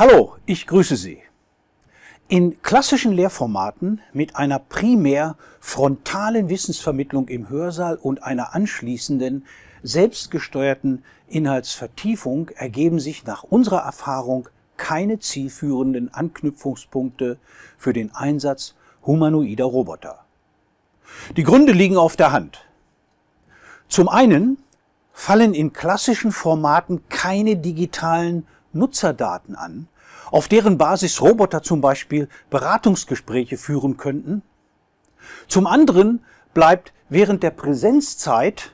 Hallo, ich grüße Sie. In klassischen Lehrformaten mit einer primär frontalen Wissensvermittlung im Hörsaal und einer anschließenden selbstgesteuerten Inhaltsvertiefung ergeben sich nach unserer Erfahrung keine zielführenden Anknüpfungspunkte für den Einsatz humanoider Roboter. Die Gründe liegen auf der Hand. Zum einen fallen in klassischen Formaten keine digitalen Nutzerdaten an, auf deren Basis Roboter zum Beispiel Beratungsgespräche führen könnten. Zum anderen bleibt während der Präsenzzeit,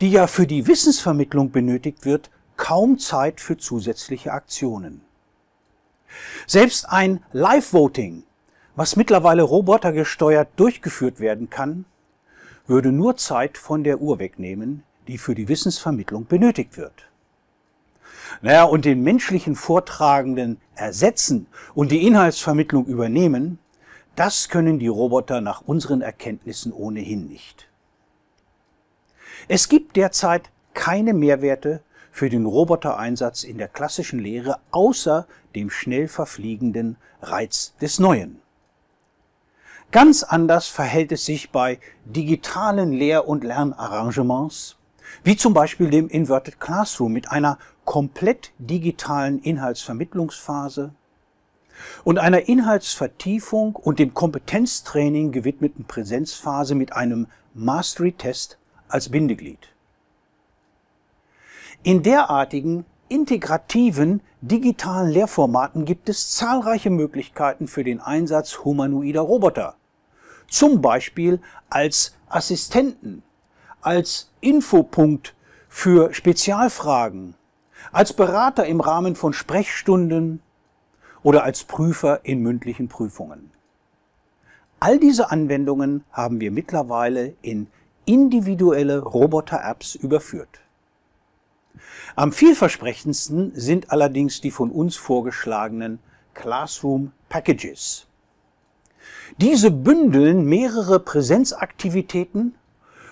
die ja für die Wissensvermittlung benötigt wird, kaum Zeit für zusätzliche Aktionen. Selbst ein Live-Voting, was mittlerweile robotergesteuert durchgeführt werden kann, würde nur Zeit von der Uhr wegnehmen, die für die Wissensvermittlung benötigt wird naja, und den menschlichen Vortragenden ersetzen und die Inhaltsvermittlung übernehmen, das können die Roboter nach unseren Erkenntnissen ohnehin nicht. Es gibt derzeit keine Mehrwerte für den Robotereinsatz in der klassischen Lehre außer dem schnell verfliegenden Reiz des Neuen. Ganz anders verhält es sich bei digitalen Lehr- und Lernarrangements, wie zum Beispiel dem Inverted Classroom mit einer komplett digitalen Inhaltsvermittlungsphase und einer Inhaltsvertiefung und dem Kompetenztraining gewidmeten Präsenzphase mit einem Mastery-Test als Bindeglied. In derartigen integrativen digitalen Lehrformaten gibt es zahlreiche Möglichkeiten für den Einsatz humanoider Roboter, zum Beispiel als Assistenten als Infopunkt für Spezialfragen, als Berater im Rahmen von Sprechstunden oder als Prüfer in mündlichen Prüfungen. All diese Anwendungen haben wir mittlerweile in individuelle Roboter-Apps überführt. Am vielversprechendsten sind allerdings die von uns vorgeschlagenen Classroom Packages. Diese bündeln mehrere Präsenzaktivitäten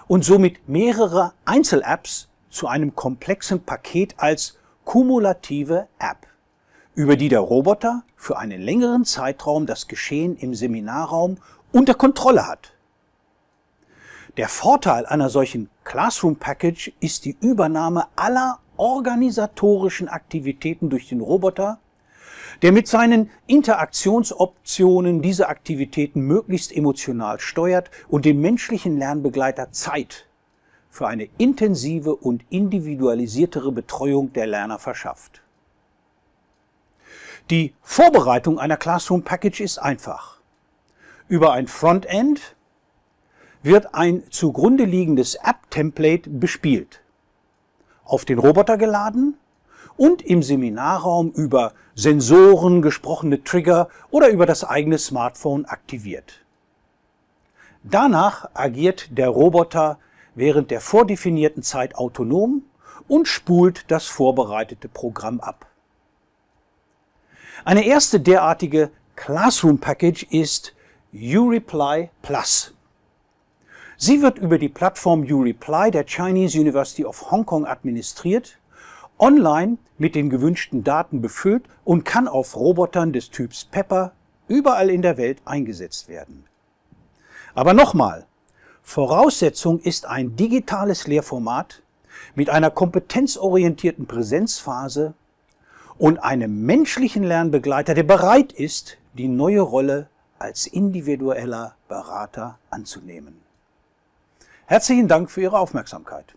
und somit mehrere Einzel-Apps zu einem komplexen Paket als kumulative App, über die der Roboter für einen längeren Zeitraum das Geschehen im Seminarraum unter Kontrolle hat. Der Vorteil einer solchen Classroom Package ist die Übernahme aller organisatorischen Aktivitäten durch den Roboter der mit seinen Interaktionsoptionen diese Aktivitäten möglichst emotional steuert und dem menschlichen Lernbegleiter Zeit für eine intensive und individualisiertere Betreuung der Lerner verschafft. Die Vorbereitung einer Classroom Package ist einfach. Über ein Frontend wird ein zugrunde liegendes App-Template bespielt, auf den Roboter geladen und im Seminarraum über Sensoren, gesprochene Trigger oder über das eigene Smartphone aktiviert. Danach agiert der Roboter während der vordefinierten Zeit autonom und spult das vorbereitete Programm ab. Eine erste derartige Classroom Package ist UReply Plus. Sie wird über die Plattform UReply der Chinese University of Hong Kong administriert online mit den gewünschten Daten befüllt und kann auf Robotern des Typs Pepper überall in der Welt eingesetzt werden. Aber nochmal, Voraussetzung ist ein digitales Lehrformat mit einer kompetenzorientierten Präsenzphase und einem menschlichen Lernbegleiter, der bereit ist, die neue Rolle als individueller Berater anzunehmen. Herzlichen Dank für Ihre Aufmerksamkeit.